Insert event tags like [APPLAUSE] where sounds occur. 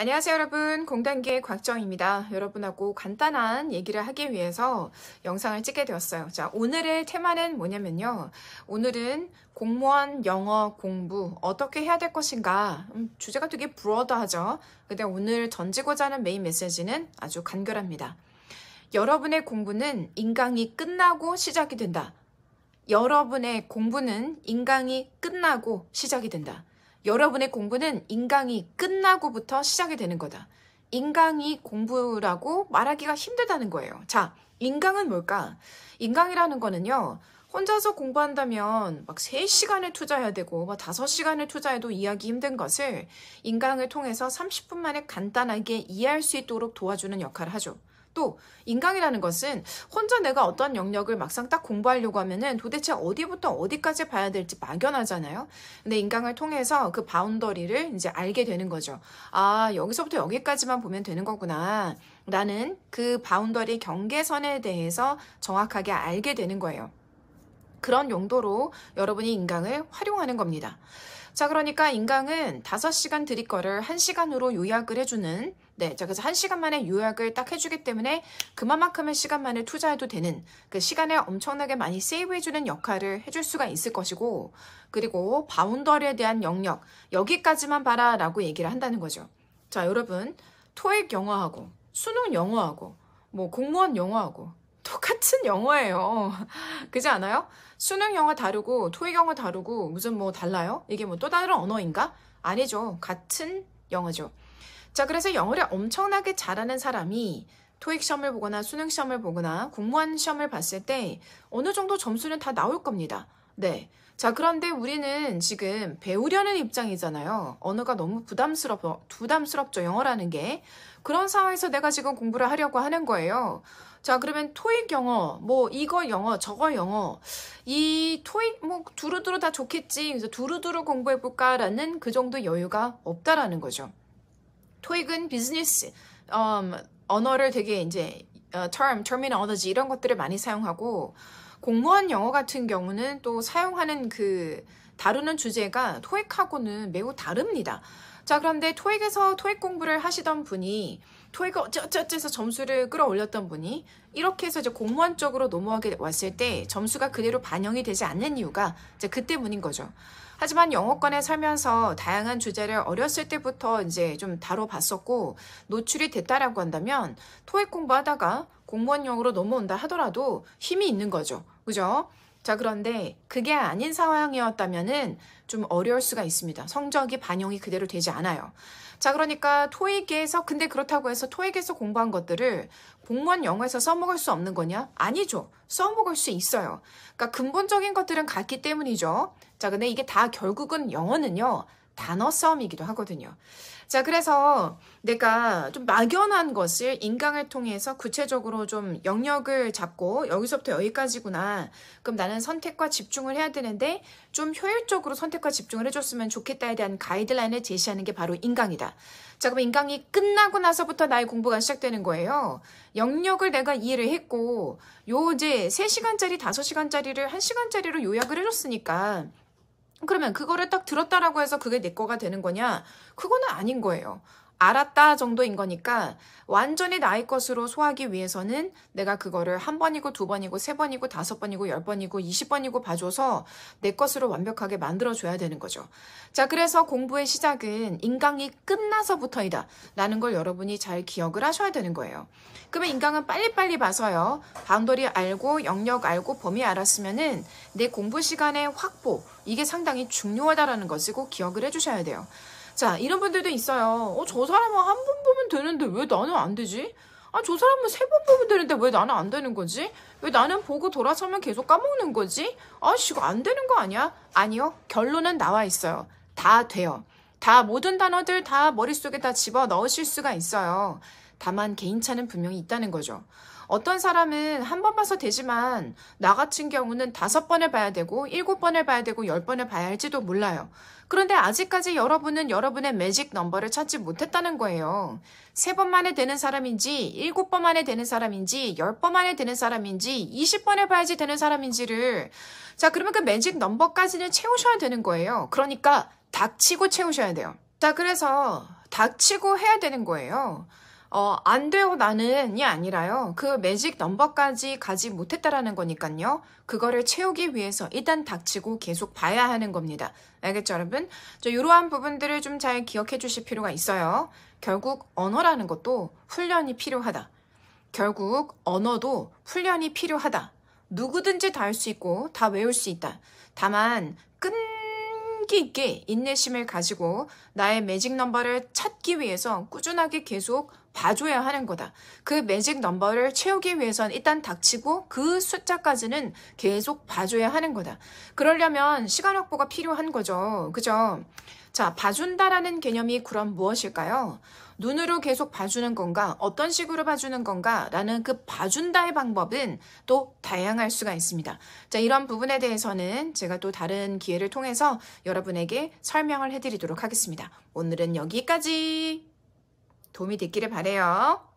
안녕하세요 여러분 공단계 곽정입니다 여러분하고 간단한 얘기를 하기 위해서 영상을 찍게 되었어요 자 오늘의 테마는 뭐냐면요 오늘은 공무원 영어 공부 어떻게 해야 될 것인가 음, 주제가 되게 브로드하죠 근데 오늘 던지고자 하는 메인 메시지는 아주 간결합니다 여러분의 공부는 인강이 끝나고 시작이 된다 여러분의 공부는 인강이 끝나고 시작이 된다 여러분의 공부는 인강이 끝나고부터 시작이 되는 거다. 인강이 공부라고 말하기가 힘들다는 거예요. 자, 인강은 뭘까? 인강이라는 거는요. 혼자서 공부한다면 막 3시간을 투자해야 되고 막 5시간을 투자해도 이해하기 힘든 것을 인강을 통해서 30분 만에 간단하게 이해할 수 있도록 도와주는 역할을 하죠. 또 인강이라는 것은 혼자 내가 어떤 영역을 막상 딱 공부하려고 하면은 도대체 어디부터 어디까지 봐야 될지 막연하잖아요. 근데 인강을 통해서 그 바운더리를 이제 알게 되는 거죠. 아, 여기서부터 여기까지만 보면 되는 거구나. 나는 그 바운더리 경계선에 대해서 정확하게 알게 되는 거예요. 그런 용도로 여러분이 인강을 활용하는 겁니다. 자, 그러니까 인강은 5시간 드릴 거를 1시간으로 요약을 해주는 네, 자, 그래서 1시간 만에 요약을 딱 해주기 때문에 그만큼의 시간만을 투자해도 되는 그시간에 엄청나게 많이 세이브해주는 역할을 해줄 수가 있을 것이고 그리고 바운더리에 대한 영역 여기까지만 봐라 라고 얘기를 한다는 거죠. 자, 여러분 토익 영어하고 수능 영어하고 뭐 공무원 영어하고 똑같은 영어예요. [LAUGHS] 그지 않아요? 수능 영어 다르고 토익 영어 다르고 무슨 뭐 달라요? 이게 뭐 또 다른 언어인가? 아니죠. 같은 영어죠. 자, 그래서 영어를 엄청나게 잘하는 사람이 토익 시험을 보거나 수능 시험을 보거나 공무원 시험을 봤을 때 어느 정도 점수는 다 나올 겁니다. 네. 자, 그런데 우리는 지금 배우려는 입장이잖아요. 언어가 너무 부담스럽어, 부담스럽죠. 영어라는 게. 그런 상황에서 내가 지금 공부를 하려고 하는 거예요. 자, 그러면 토익 영어, 뭐, 이거 영어, 저거 영어. 이 토익, 뭐, 두루두루 다 좋겠지. 그래서 두루두루 공부해볼까라는 그 정도 여유가 없다라는 거죠. 토익은 비즈니스, 음, um, 언어를 되게 이제, 어, term, terminology 이런 것들을 많이 사용하고, 공무원 영어 같은 경우는 또 사용하는 그 다루는 주제가 토익하고는 매우 다릅니다. 자 그런데 토익에서 토익 공부를 하시던 분이 토익을 어쩌어쩌해서 점수를 끌어올렸던 분이 이렇게 해서 이제 공무원 쪽으로 넘어가게 왔을 때 점수가 그대로 반영이 되지 않는 이유가 이제 그 때문인 거죠. 하지만 영어권에 살면서 다양한 주제를 어렸을 때부터 이제 좀 다뤄봤었고 노출이 됐다라고 한다면 토익 공부하다가 공무원용으로 넘어온다 하더라도 힘이 있는 거죠. 그죠? 자, 그런데 그게 아닌 상황이었다면은 좀 어려울 수가 있습니다. 성적이 반영이 그대로 되지 않아요. 자, 그러니까 토익에서, 근데 그렇다고 해서 토익에서 공부한 것들을 공무원 영어에서 써먹을 수 없는 거냐? 아니죠. 써먹을 수 있어요. 그러니까 근본적인 것들은 같기 때문이죠. 자, 근데 이게 다 결국은 영어는요. 단어 싸움이기도 하거든요. 자, 그래서 내가 좀 막연한 것을 인강을 통해서 구체적으로 좀 영역을 잡고 여기서부터 여기까지구나. 그럼 나는 선택과 집중을 해야 되는데 좀 효율적으로 선택과 집중을 해줬으면 좋겠다에 대한 가이드라인을 제시하는 게 바로 인강이다. 자, 그럼 인강이 끝나고 나서부터 나의 공부가 시작되는 거예요. 영역을 내가 이해를 했고, 요 이제 3시간짜리, 5시간짜리를 1시간짜리로 요약을 해줬으니까 그러면 그거를 딱 들었다라고 해서 그게 내 거가 되는 거냐? 그거는 아닌 거예요. 알았다 정도인 거니까 완전히 나의 것으로 소화하기 위해서는 내가 그거를 한 번이고 두 번이고 세 번이고 다섯 번이고 열 번이고 이십 번이고 봐줘서 내 것으로 완벽하게 만들어줘야 되는 거죠. 자, 그래서 공부의 시작은 인강이 끝나서부터이다. 라는 걸 여러분이 잘 기억을 하셔야 되는 거예요. 그러면 인강은 빨리빨리 봐서요. 바운더리 알고 영역 알고 범위 알았으면은 내 공부 시간의 확보, 이게 상당히 중요하다라는 것이고 기억을 해주셔야 돼요. 자, 이런 분들도 있어요. 어, 저 사람은 한 번 보면 되는데 왜 나는 안 되지? 아, 저 사람은 세 번 보면 되는데 왜 나는 안 되는 거지? 왜 나는 보고 돌아서면 계속 까먹는 거지? 아, 이거 안 되는 거 아니야? 아니요. 결론은 나와 있어요. 다 돼요. 다 모든 단어들 다 머릿속에 다 집어 넣으실 수가 있어요. 다만 개인차는 분명히 있다는 거죠. 어떤 사람은 한 번 봐서 되지만 나 같은 경우는 다섯 번을 봐야 되고 일곱 번을 봐야 되고 열 번을 봐야 할지도 몰라요. 그런데 아직까지 여러분은 여러분의 매직 넘버를 찾지 못했다는 거예요. 세 번 만에 되는 사람인지 일곱 번 만에 되는 사람인지 열 번 만에 되는 사람인지 이십 번을 봐야지 되는 사람인지를 자 그러면 그 매직 넘버까지는 채우셔야 되는 거예요. 그러니까 닥치고 채우셔야 돼요. 자 그래서 닥치고 해야 되는 거예요. 어, 안 되고 나는이 아니라요. 그 매직 넘버까지 가지 못했다라는 거니까요. 그거를 채우기 위해서 일단 닥치고 계속 봐야 하는 겁니다. 알겠죠, 여러분? 저 이러한 부분들을 좀 잘 기억해 주실 필요가 있어요. 결국 언어라는 것도 훈련이 필요하다. 결국 언어도 훈련이 필요하다. 누구든지 다 할 수 있고 다 외울 수 있다. 다만 끝 끈기 있게 인내심을 가지고 나의 매직 넘버를 찾기 위해서 꾸준하게 계속 봐줘야 하는 거다. 그 매직 넘버를 채우기 위해선 일단 닥치고 그 숫자까지는 계속 봐줘야 하는 거다. 그러려면 시간 확보가 필요한 거죠. 그죠? 자, 봐준다라는 개념이 그럼 무엇일까요? 눈으로 계속 봐주는 건가, 어떤 식으로 봐주는 건가, 라는 그 봐준다의 방법은 또 다양할 수가 있습니다. 자, 이런 부분에 대해서는 제가 또 다른 기회를 통해서 여러분에게 설명을 해드리도록 하겠습니다. 오늘은 여기까지 도움이 됐기를 바래요.